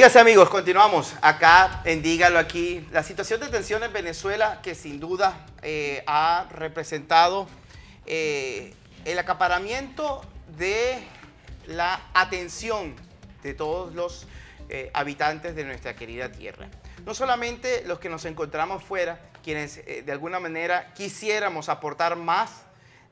Dígase amigos, continuamos acá en Dígalo aquí. La situación de tensión en Venezuela que sin duda eh, ha representado eh, el acaparamiento de la atención de todos los eh, habitantes de nuestra querida tierra. No solamente los que nos encontramos fuera, quienes de alguna manera quisiéramos aportar más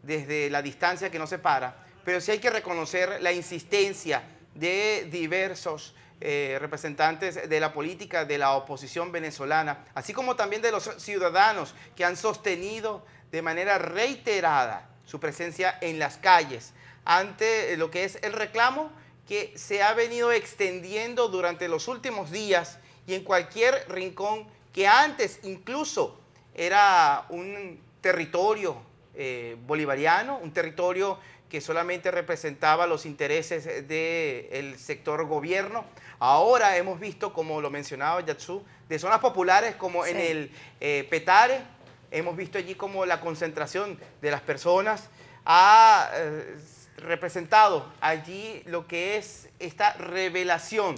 desde la distancia que nos separa, pero sí hay que reconocer la insistencia de diversos eh, representantes de la política de la oposición venezolana, así como también de los ciudadanos que han sostenido de manera reiterada su presencia en las calles ante lo que es el reclamo que se ha venido extendiendo durante los últimos días y en cualquier rincón que antes incluso era un territorio eh, bolivariano, un territorio que solamente representaba los intereses eh, del sector gobierno. Ahora hemos visto, como lo mencionaba Yatsu, de zonas populares como en el eh, Petare, hemos visto allí como la concentración de las personas ha eh, representado allí lo que es esta revelación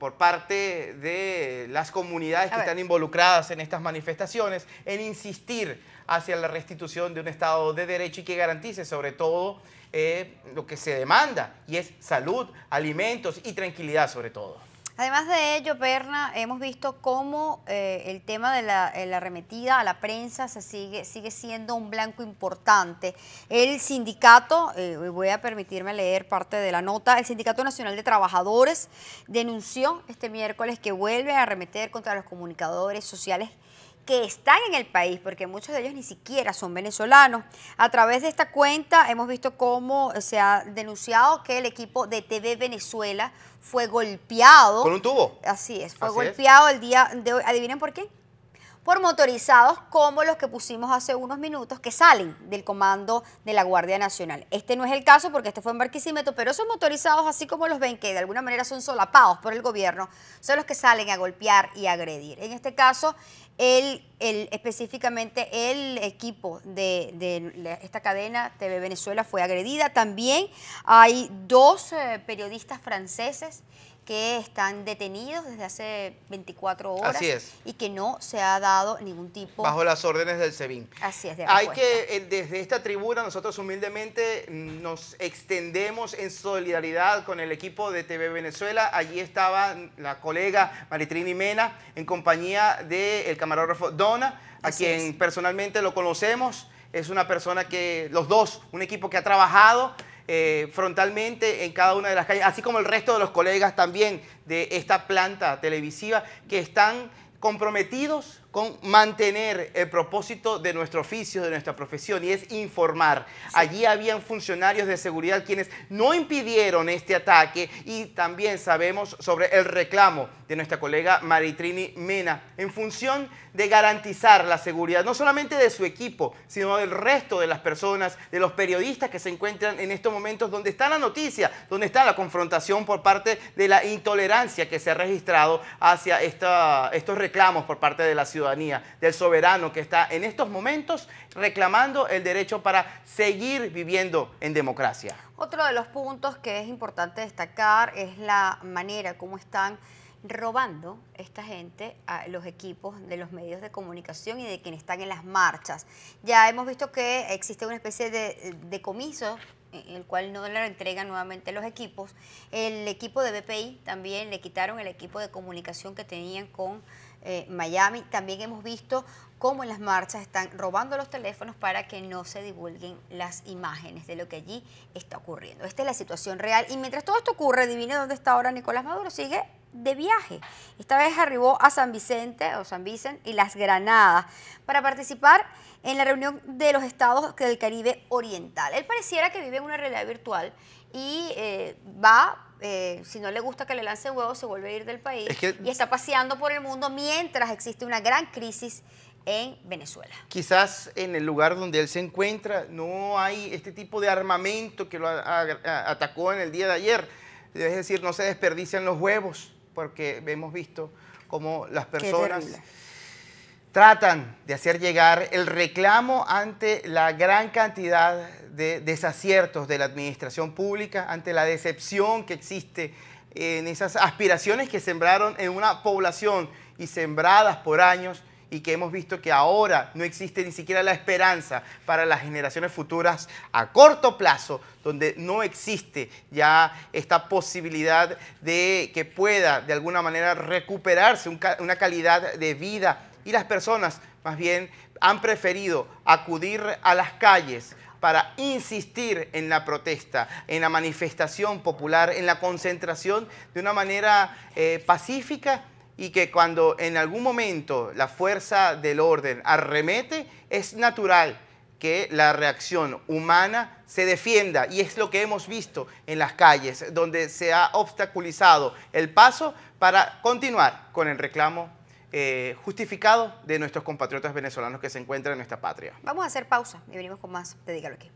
por parte de las comunidades que están involucradas en estas manifestaciones en insistir hacia la restitución de un Estado de Derecho y que garantice sobre todo eh, lo que se demanda, y es salud, alimentos y tranquilidad sobre todo. Además de ello, Perna, hemos visto cómo eh, el tema de eh, la, arremetida a la prensa se sigue, sigue siendo un blanco importante. El sindicato, eh, voy a permitirme leer parte de la nota, el Sindicato Nacional de Trabajadores denunció este miércoles que vuelve a arremeter contra los comunicadores sociales que están en el país, porque muchos de ellos ni siquiera son venezolanos. A través de esta cuenta hemos visto cómo se ha denunciado que el equipo de TV Venezuela fue golpeado. ¿Con un tubo? Así es, fue golpeado el día de hoy. ¿Adivinen por qué? por motorizados como los que pusimos hace unos minutos que salen del comando de la Guardia Nacional. Este no es el caso porque este fue en Barquisimeto, pero esos motorizados, así como los ven que de alguna manera son solapados por el gobierno, son los que salen a golpear y agredir. En este caso, el, el, específicamente el equipo de, esta cadena TV Venezuela fue agredida. También hay dos eh, periodistas franceses que están detenidos desde hace 24 horas y que no se ha dado ningún tipo... Bajo las órdenes del SEBIN. Así es. De Hay que, eh, desde esta tribuna, nosotros humildemente mm, nos extendemos en solidaridad con el equipo de TV Venezuela. Allí estaba la colega Maritrini Mena en compañía del camarógrafo Dona, a quien personalmente lo conocemos. Es una persona que, los dos, un equipo que ha trabajado eh, frontalmente en cada una de las calles, así como el resto de los colegas también de esta planta televisiva que están comprometidos con mantener el propósito de nuestro oficio, de nuestra profesión, y es informar. Allí habían funcionarios de seguridad quienes no impidieron este ataque y también sabemos sobre el reclamo de nuestra colega Maritrini Mena en función de garantizar la seguridad, no solamente de su equipo, sino del resto de las personas, de los periodistas que se encuentran en estos momentos donde está la noticia, donde está la confrontación por parte de la intolerancia que se ha registrado hacia estos reclamos por parte de la ciudad del soberano que está en estos momentos reclamando el derecho para seguir viviendo en democracia. Otro de los puntos que es importante destacar es la manera como están robando esta gente a los equipos de los medios de comunicación y de quienes están en las marchas. Ya hemos visto que existe una especie de, de en el cual no le entregan nuevamente los equipos. El equipo de BPI también le quitaron el equipo de comunicación que tenían con eh, Miami. También hemos visto cómo en las marchas están robando los teléfonos para que no se divulguen las imágenes de lo que allí está ocurriendo. Esta es la situación real. Y mientras todo esto ocurre, adivine dónde está ahora Nicolás Maduro. Sigue de viaje. Esta vez arribó a San Vicente o San Vicente y las Granadas para participar en la reunión de los estados del Caribe Oriental. Él pareciera que vive en una realidad virtual y eh, va eh, si no le gusta que le lance huevos, se vuelve a ir del país y está paseando por el mundo mientras existe una gran crisis en Venezuela. Quizás en el lugar donde él se encuentra no hay este tipo de armamento que lo atacó en el día de ayer. Es decir, no se desperdician los huevos, porque hemos visto cómo las personas tratan de hacer llegar el reclamo ante la gran cantidad de desaciertos de la administración pública, ante la decepción que existe en esas aspiraciones que sembraron en una población y sembradas por años y que hemos visto que ahora no existe ni siquiera la esperanza para las generaciones futuras a corto plazo, donde no existe ya esta posibilidad de que pueda de alguna manera recuperarse una calidad de vida y las personas más bien han preferido acudir a las calles para insistir en la protesta, en la manifestación popular, en la concentración de una manera eh, pacífica y que cuando en algún momento la fuerza del orden arremete, es natural que la reacción humana se defienda. Y es lo que hemos visto en las calles, donde se ha obstaculizado el paso para continuar con el reclamo eh, justificado de nuestros compatriotas venezolanos que se encuentran en nuestra patria. Vamos a hacer pausa y venimos con más de aquí.